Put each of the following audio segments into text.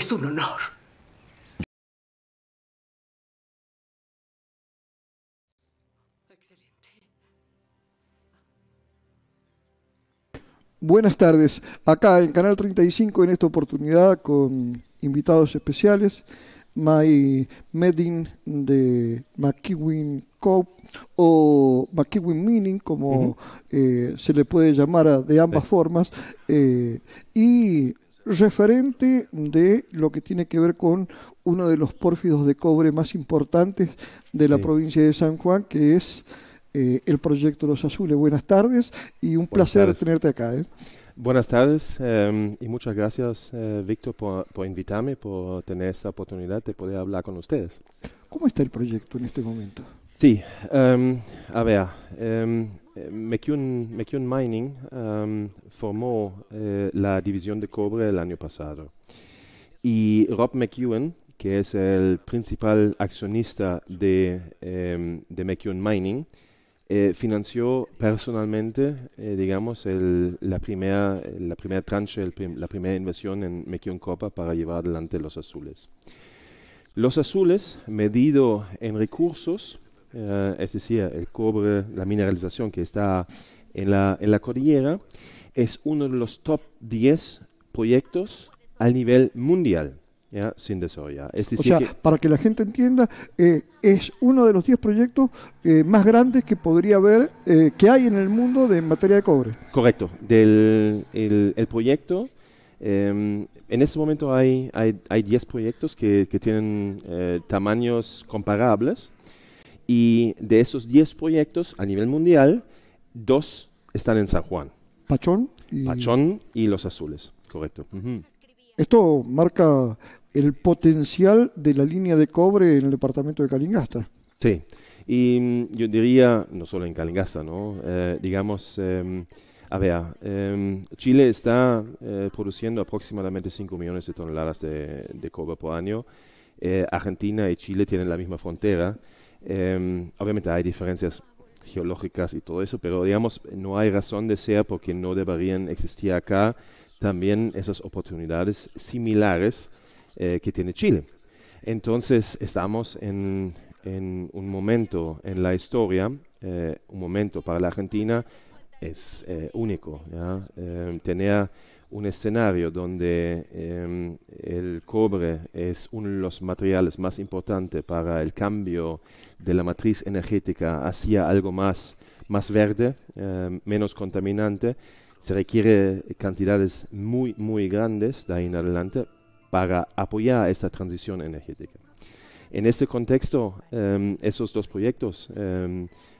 Es un honor. Buenas tardes. Acá en Canal 35, en esta oportunidad con invitados especiales, My Medin de McKewin Coop o McKewin Meaning como eh, se le puede llamar de ambas formas, eh, y referente de lo que tiene que ver con uno de los pórfidos de cobre más importantes de la provincia de San Juan, que es eh, el proyecto Los Azules. Buenas tardes y un placer tenerte acá. ¿eh? Buenas tardes em, y muchas gracias, eh, Víctor, por, invitarme, por tener esa oportunidad de poder hablar con ustedes. ¿Cómo está el proyecto en este momento? Sí, em, a ver, em, eh, McEwen, Mining um, formó eh, la división de cobre el año pasado. Y Rob McEwen, que es el principal accionista de, em, McEwen Mining, eh, financió personalmente, digamos, la, primera, la primera tranche, la primera inversión en McEwen Copa para llevar adelante los azules. Los azules, medido en recursos, eh, es decir, el cobre, la mineralización que está en la, cordillera, es uno de los top 10 proyectos a nivel mundial. ¿ya? sin desarrollar. Es o sea, para que la gente entienda, eh, es uno de los 10 proyectos eh, más grandes que podría haber, que hay en el mundo de, en materia de cobre. Correcto. Del, el, proyecto, en este momento hay, hay, 10 proyectos que, que tienen tamaños comparables. Y de esos 10 proyectos a nivel mundial, dos están en San Juan. Pachón. Pachón y Los Azules, correcto. Esto marca el potencial de la línea de cobre en el departamento de Calingasta. Sí, y mm, yo diría, no solo en Calingasta, ¿no? Eh, digamos, em, a ver, em, Chile está eh, produciendo aproximadamente 5 millones de toneladas de cobre por año. Eh, Argentina y Chile tienen la misma frontera Em, obviamente hay diferencias geológicas y todo eso, pero digamos, no hay razón de ser porque no deberían existir acá también esas oportunidades similares eh, que tiene Chile. Entonces estamos en, un momento en la historia, eh, un momento para la Argentina es eh, único, em, tener un escenario donde em, el cobre es uno de los materiales más importantes para el cambio de la matriz energética hacia algo más, más verde, em, menos contaminante, se requiere cantidades muy, muy grandes de ahí en adelante para apoyar esta transición energética. En este contexto, em, esos dos proyectos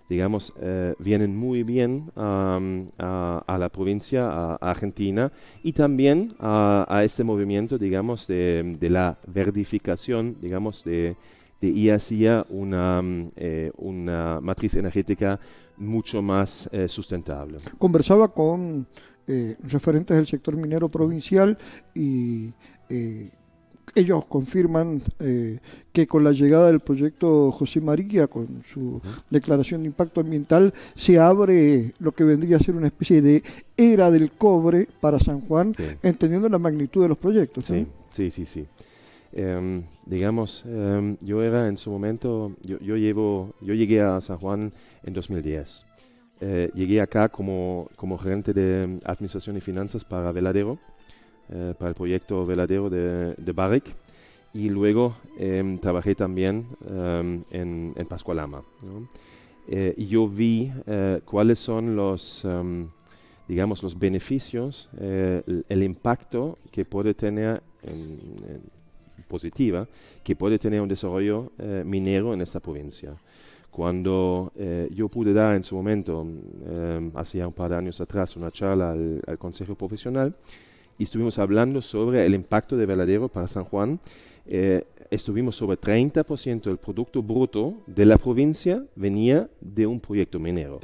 digamos, eh, vienen muy bien a, la provincia, a, Argentina, y también a, este movimiento, digamos, de, la verdificación, digamos, de, de hacia una, eh, una matriz energética mucho más eh, sustentable. Conversaba con referentes del sector minero provincial y ellos confirman eh, que con la llegada del proyecto José María, con su declaración de impacto ambiental, se abre lo que vendría a ser una especie de era del cobre para San Juan, entendiendo la magnitud de los proyectos. Sí, sí, sí. sí. Em, digamos, em, yo era en su momento, yo, yo, llevo, yo llegué a San Juan en 2010. Eh, llegué acá como, como gerente de Administración y Finanzas para Veladero eh, para el proyecto veladero de, de y luego em, trabajé también em, en, Pascualama. Eh, y yo vi eh, cuáles son los, em, digamos, los beneficios, el, impacto que puede tener positiva que puede tener un desarrollo minero en esta provincia cuando yo pude dar en su momento, hace hacía un par de años atrás, una charla al, al Consejo Profesional, y estuvimos hablando sobre el impacto de Veladero para San Juan. Eh, estuvimos sobre 30% del producto bruto de la provincia venía de un proyecto minero.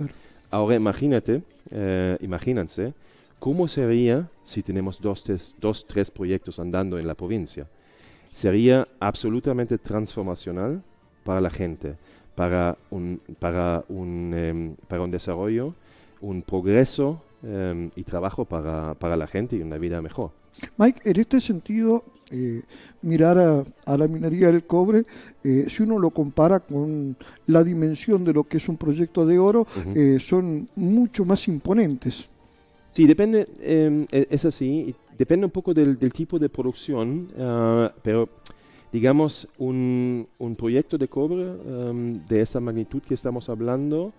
Ahora imagínate, eh, imagínense, ¿cómo sería si tenemos dos tres, dos, tres proyectos andando en la provincia? Sería absolutamente transformacional para la gente, para un, para un, em, para un desarrollo, un progreso Em, y trabajo para, para, la gente y una vida mejor. Mike, en este sentido, eh, mirar a, la minería del cobre, eh, si uno lo compara con la dimensión de lo que es un proyecto de oro, eh, son mucho más imponentes. Sí, depende, em, e, es así, depende un poco del, tipo de producción, ah, pero digamos, un, un, proyecto de cobre em, de esa magnitud que estamos hablando,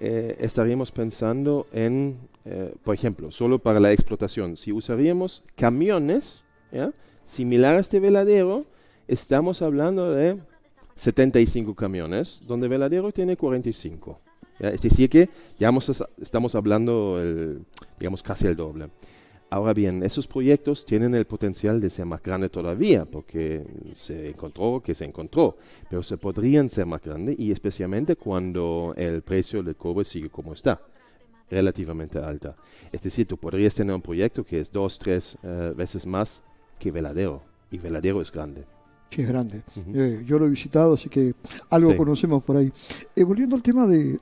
eh, estaríamos pensando en, eh, por ejemplo, solo para la explotación, si usaríamos camiones ¿ya? a este veladero, estamos hablando de 75 camiones, donde veladero tiene 45. Es decir, que ya estamos hablando, digamos, casi el doble. Ahora bien, esos proyectos tienen el potencial de ser más grandes todavía, porque se encontró que se encontró, pero se podrían ser más grandes y especialmente cuando el precio del cobre sigue como está, relativamente alta. Es decir, tú podrías tener un proyecto que es dos, tres eh, veces más que Veladero, y Veladero es grande. Sí, es grande. Eh, yo lo he visitado, así que algo conocemos por ahí. Eh, volviendo al tema de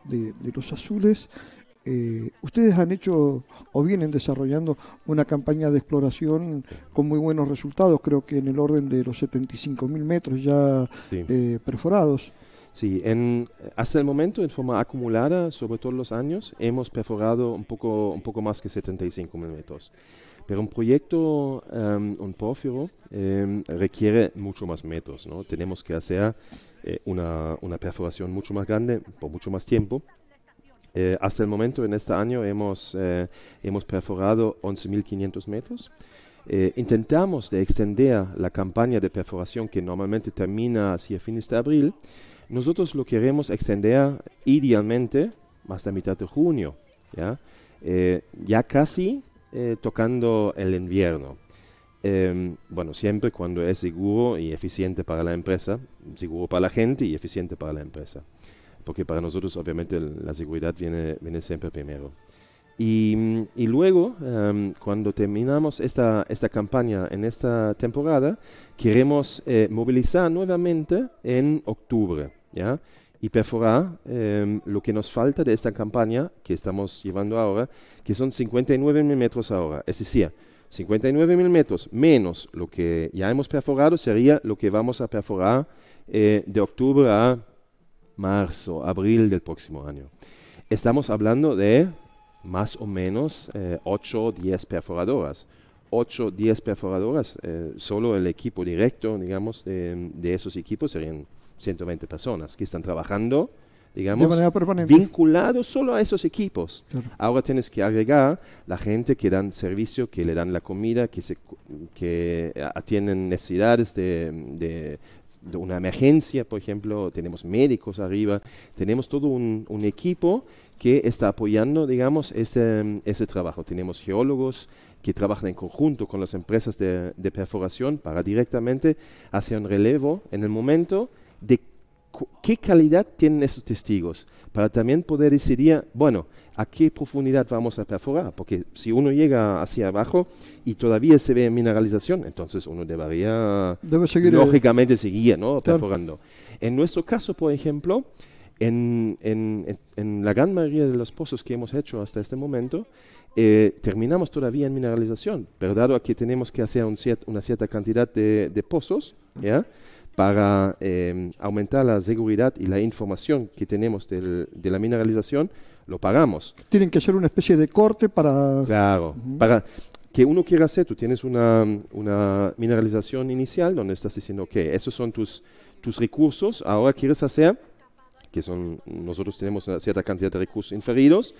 los azules, eh, ustedes han hecho o vienen desarrollando una campaña de exploración con muy buenos resultados, creo que en el orden de los 75 mil metros ya eh, perforados. Sí, hasta el momento en forma acumulada, sobre todos los años, hemos perforado un poco, un poco más que 75 mil metros. Pero un proyecto, em, un pórfiro, em, requiere mucho más metros. ¿no? Tenemos que hacer eh, una, una perforación mucho más grande por mucho más tiempo eh, hasta el momento, en este año, hemos, eh, hemos perforado 11.500 metros. Eh, intentamos de extender la campaña de perforación que normalmente termina hacia fines de abril. Nosotros lo queremos extender idealmente hasta mitad de junio, ya, ya casi tocando el invierno. Em, bueno, siempre cuando es seguro y eficiente para la empresa, seguro para la gente y eficiente para la empresa porque para nosotros obviamente la seguridad viene, viene siempre primero. Y, luego, em, cuando terminamos esta, esta campaña en esta temporada, queremos eh, movilizar nuevamente en octubre, ¿ya? Y perforar em, lo que nos falta de esta campaña que estamos llevando ahora, que son 59 mil metros ahora. Es decir, 59 mil metros menos lo que ya hemos perforado sería lo que vamos a perforar eh, de octubre a marzo, abril del próximo año. Estamos hablando de más o menos 8 o 10 perforadoras. 8 o 10 perforadoras, eh, solo el equipo directo, digamos, de, esos equipos serían 120 personas que están trabajando, digamos, vinculados solo a esos equipos. Ahora tienes que agregar la gente que dan servicio, que le dan la comida, que, se, que eh, atienden necesidades de una emergencia, por ejemplo, tenemos médicos arriba, tenemos todo un, equipo que está apoyando, digamos, ese, este trabajo. Tenemos geólogos que trabajan en conjunto con las empresas de, de perforación para directamente hacer un relevo en el momento de qué calidad tienen esos testigos para también poder decir bueno, a qué profundidad vamos a perforar, porque si uno llega hacia abajo y todavía se ve mineralización, entonces uno debería eh, lógicamente seguir ¿no? perforando. En nuestro caso, por ejemplo, en, la gran mayoría de los pozos que hemos hecho hasta este momento, eh, terminamos todavía en mineralización, pero dado que tenemos que hacer una cierta cantidad de, de pozos, ¿ya? para em, aumentar la seguridad y la información que tenemos del, de la mineralización, lo pagamos. Tienen que hacer una especie de corte para... Claro, para que uno quiera hacer, tú tienes una, una mineralización inicial donde estás diciendo que esos son tus, tus recursos, ahora quieres hacer, que son, nosotros tenemos una cierta cantidad de recursos inferidos,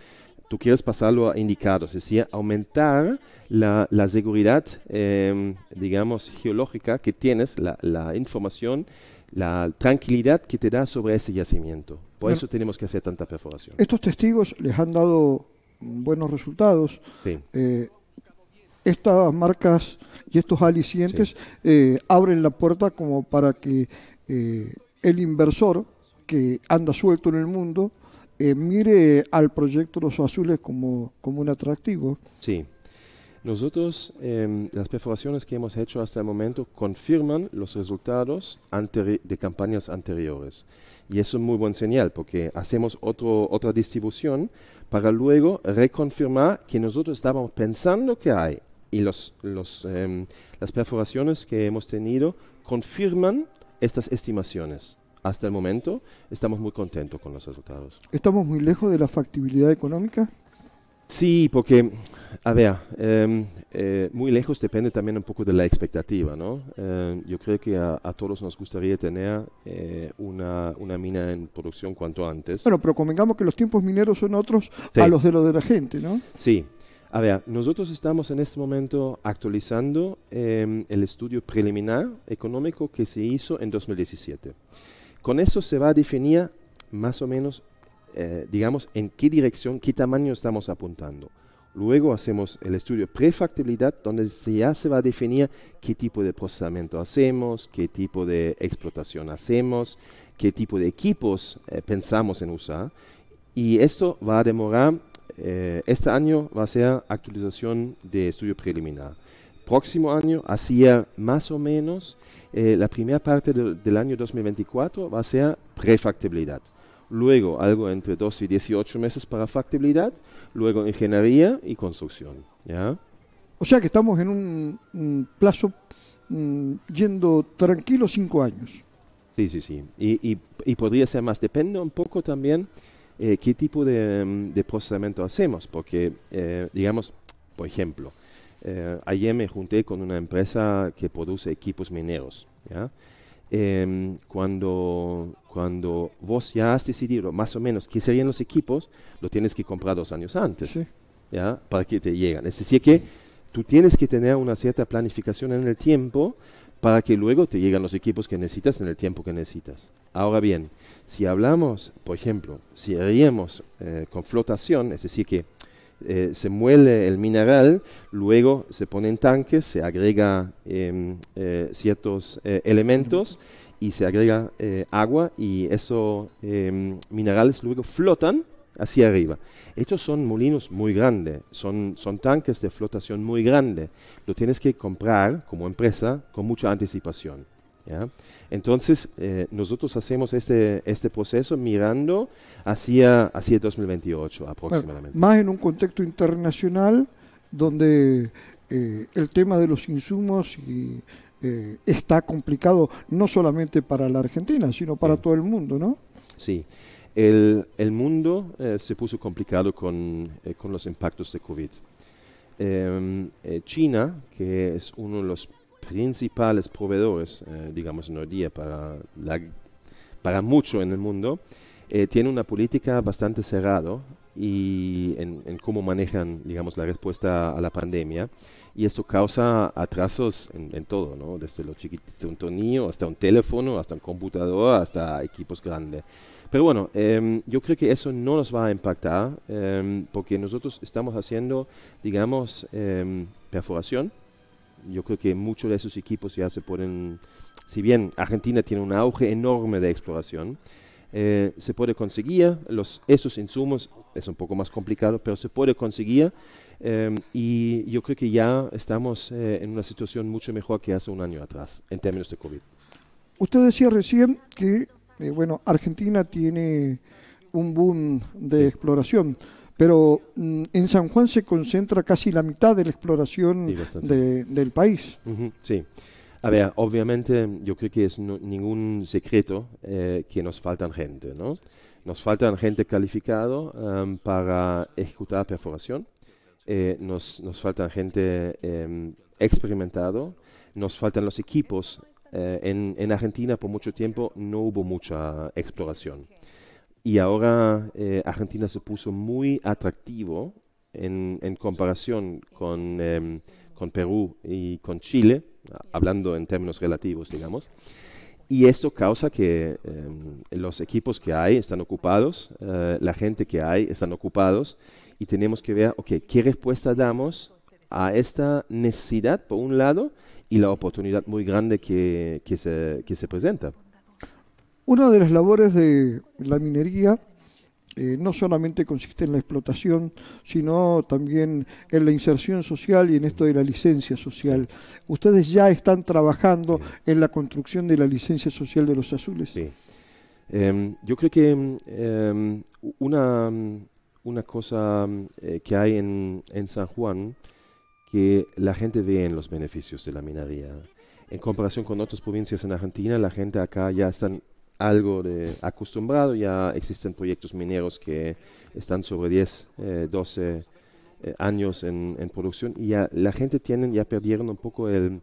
tú quieres pasarlo a indicados, es decir, aumentar la, seguridad, em, digamos, geológica que tienes, la, información, la tranquilidad que te da sobre ese yacimiento. Por eso tenemos que hacer tanta perforación. Estos testigos les han dado buenos resultados. Eh, estas marcas y estos alicientes eh, abren la puerta como para que eh, el inversor que anda suelto en el mundo eh, mire al proyecto Los Azules como, como un atractivo. Sí. Nosotros, em, las perforaciones que hemos hecho hasta el momento confirman los resultados de campañas anteriores. Y eso es muy buen señal porque hacemos otro, otra distribución para luego reconfirmar que nosotros estábamos pensando que hay. Y los, los, em, las perforaciones que hemos tenido confirman estas estimaciones hasta el momento estamos muy contentos con los resultados. ¿Estamos muy lejos de la factibilidad económica? Sí, porque, a ver, em, eh, muy lejos depende también un poco de la expectativa, ¿no? Eh, yo creo que a, todos nos gustaría tener eh, una, mina en producción cuanto antes. Bueno, pero convengamos que los tiempos mineros son otros a los de los de la gente, ¿no? Sí. A ver, nosotros estamos en este momento actualizando em, el estudio preliminar económico que se hizo en 2017. Con eso se va a definir más o menos, eh, digamos, en qué dirección, qué tamaño estamos apuntando. Luego hacemos el estudio prefactibilidad, donde ya se va a definir qué tipo de procesamiento hacemos, qué tipo de explotación hacemos, qué tipo de equipos eh, pensamos en usar. Y esto va a demorar, eh, este año va a ser actualización de estudio preliminar. Próximo año, hacia más o menos eh, la primera parte del año 2024 va a ser prefactibilidad. Luego algo entre 2 y 18 meses para factibilidad, luego ingeniería y construcción. ¿ya? O sea que estamos en un, plazo mm, yendo tranquilo 5 años. Sí, sí, sí. Y, podría ser más. Depende un poco también eh, qué tipo de, mm, de, procesamiento hacemos, porque, eh, digamos, por ejemplo, eh, ayer me junté con una empresa que produce equipos mineros. Em, cuando, cuando vos ya has decidido más o menos qué serían los equipos, lo tienes que comprar dos años antes ¿ya? para que te lleguen. Es decir, que tú tienes que tener una cierta planificación en el tiempo para que luego te lleguen los equipos que necesitas en el tiempo que necesitas. Ahora bien, si hablamos, por ejemplo, si haríamos eh, con flotación, es decir, que eh, se muele el mineral, luego se pone en tanques, se agrega em, eh, ciertos eh, elementos y se agrega agua y esos em, minerales luego flotan hacia arriba. Estos son molinos muy grandes, son, son tanques de flotación muy grandes. Lo tienes que comprar como empresa con mucha anticipación. Entonces, eh, nosotros hacemos este, este proceso mirando hacia, hacia 2028 aproximadamente. más en un contexto internacional donde eh, el tema de los insumos eh, está complicado no solamente para la Argentina, sino para todo el mundo, ¿no? Sí. El, el mundo se puso complicado con, con los impactos de COVID. Em, China, que es uno de los principales proveedores, eh, digamos, en hoy día para, para mucho en el mundo, eh, tiene una política bastante cerrada y en, cómo manejan, digamos, la respuesta a la pandemia. Y esto causa atrasos en, todo, ¿no? Desde lo chiquitito, un tornillo, hasta un teléfono, hasta un computador, hasta equipos grandes. Pero bueno, em, yo creo que eso no nos va a impactar em, porque nosotros estamos haciendo, digamos, em, perforación yo creo que muchos de esos equipos ya se pueden, si bien Argentina tiene un auge enorme de exploración, eh, se puede conseguir los, esos insumos, es un poco más complicado, pero se puede conseguir eh, y yo creo que ya estamos eh, en una situación mucho mejor que hace un año atrás en términos de COVID. Usted decía recién que, bueno, Argentina tiene un boom de exploración pero mm, en San Juan se concentra casi la mitad de la exploración del país. sí. A ver, obviamente yo creo que es ningún secreto eh, que nos faltan gente, ¿no? Nos faltan gente calificado em, para ejecutar perforación, eh, nos, nos faltan gente eh, experimentado, nos faltan los equipos. Eh, en, en Argentina por mucho tiempo no hubo mucha exploración y ahora eh, Argentina se puso muy atractivo en, comparación em, con, Perú y con Chile, hablando en términos relativos, digamos. Y esto causa que em, los equipos que hay están ocupados, eh, la gente que hay están ocupados, y tenemos que ver, ¿qué respuesta damos a esta necesidad, por un lado, y la oportunidad muy grande que se presenta? Una de las labores de la minería eh, no solamente consiste en la explotación, sino también en la inserción social y en esto de la licencia social. Ustedes ya están trabajando en la construcción de la licencia social de los azules. Sí. Em, yo creo que em, em, una, una, cosa eh, que hay en, San Juan, que la gente ve en los beneficios de la minería. En comparación con otras provincias en Argentina, la gente acá ya están algo de acostumbrado, ya existen proyectos mineros que están sobre 10, 12 eh, eh, años en, producción y la gente tienen, ya perdieron un poco el,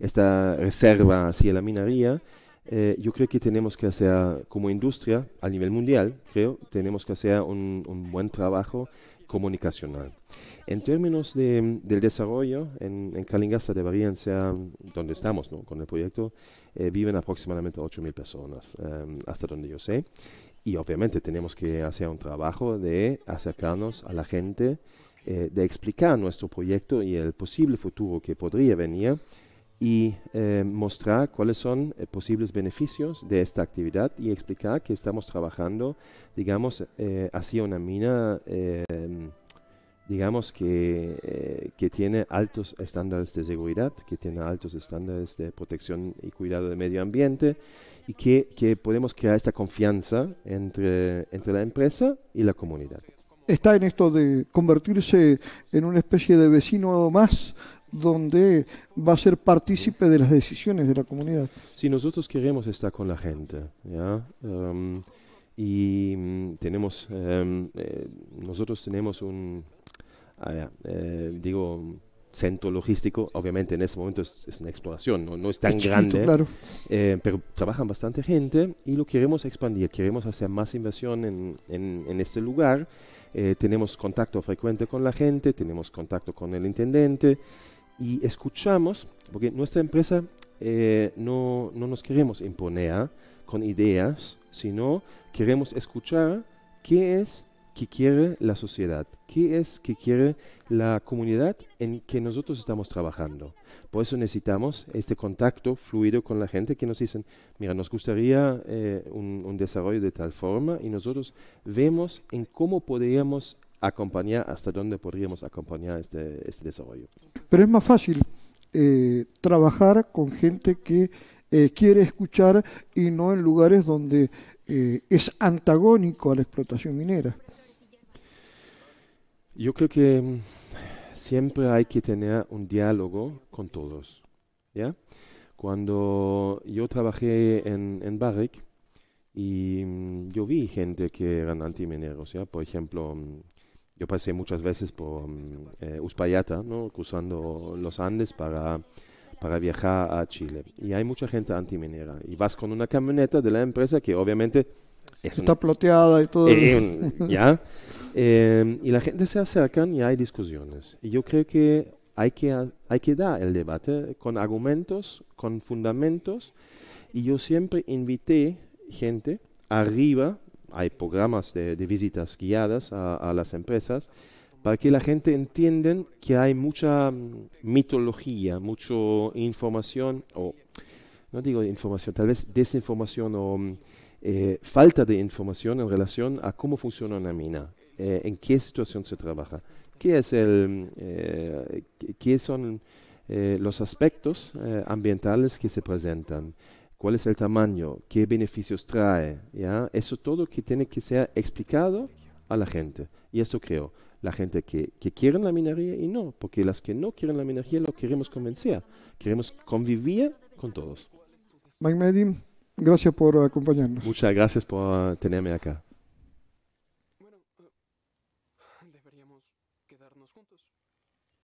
esta reserva hacia la minería eh, yo creo que tenemos que hacer, como industria, a nivel mundial, creo, tenemos que hacer un, buen trabajo comunicacional. En términos de, del desarrollo, en, en Calingasta deberían ser, donde estamos ¿no? con el proyecto, eh, viven aproximadamente 8.000 personas, em, hasta donde yo sé. Y obviamente tenemos que hacer un trabajo de acercarnos a la gente, eh, de explicar nuestro proyecto y el posible futuro que podría venir y eh, mostrar cuáles son los eh, posibles beneficios de esta actividad y explicar que estamos trabajando, digamos, hacia eh, una mina, em, digamos, que, que, tiene altos estándares de seguridad, que tiene altos estándares de protección y cuidado del medio ambiente y que, que podemos crear esta confianza entre, entre la empresa y la comunidad. Está en esto de convertirse en una especie de vecino más donde va a ser partícipe de las decisiones de la comunidad. Sí, nosotros queremos estar con la gente, em, y mm, tenemos, em, eh, nosotros tenemos un, ah, eh, digo, centro logístico, obviamente en este momento es, una exploración, no, no es tan grande, claro. Eh, pero trabajan bastante gente y lo queremos expandir, queremos hacer más inversión en, en, este lugar. tenemos contacto frecuente con la gente, tenemos contacto con el intendente y escuchamos, porque nuestra empresa eh, no, no, nos queremos imponer ¿ah? con ideas, sino queremos escuchar qué es que quiere la sociedad, qué es que quiere la comunidad en que nosotros estamos trabajando. Por eso necesitamos este contacto fluido con la gente que nos dicen, mira, nos gustaría eh, un, un, desarrollo de tal forma y nosotros vemos en cómo podríamos acompañar hasta dónde podríamos acompañar este, este desarrollo. Pero es más fácil eh, trabajar con gente que eh, quiere escuchar y no en lugares donde eh, es antagónico a la explotación minera. Yo creo que mm, siempre hay que tener un diálogo con todos. ¿ya? Cuando yo trabajé en, en Barrick, y mm, yo vi gente que eran antimineros, ¿ya? Por ejemplo, mm, yo pasé muchas veces por eh, Uspallata, ¿no? cruzando los Andes para, para viajar a Chile. Y hay mucha gente antiminera. Y vas con una camioneta de la empresa que obviamente... Está plateada ploteada y todo. eso. ¿Ya? Eh, y la gente se acerca y hay discusiones. Y yo creo que hay que, hay que dar el debate con argumentos, con fundamentos. Y yo siempre invité gente arriba hay programas de, visitas guiadas a, las empresas para que la gente entienda que hay mucha mm, mitología, mucha información, o no digo información, tal vez desinformación o mm, eh, falta de información en relación a cómo funciona una mina, eh, en qué situación se trabaja, qué mm, eh, son los aspectos ambientales que se presentan cuál es el tamaño, qué beneficios trae, ¿ya? Eso todo que tiene que ser explicado a la gente. Y eso creo, la gente que, que quiere la minería y no, porque las que no quieren la minería lo queremos convencer, queremos convivir con todos. Mike gracias por acompañarnos. Muchas gracias por tenerme acá.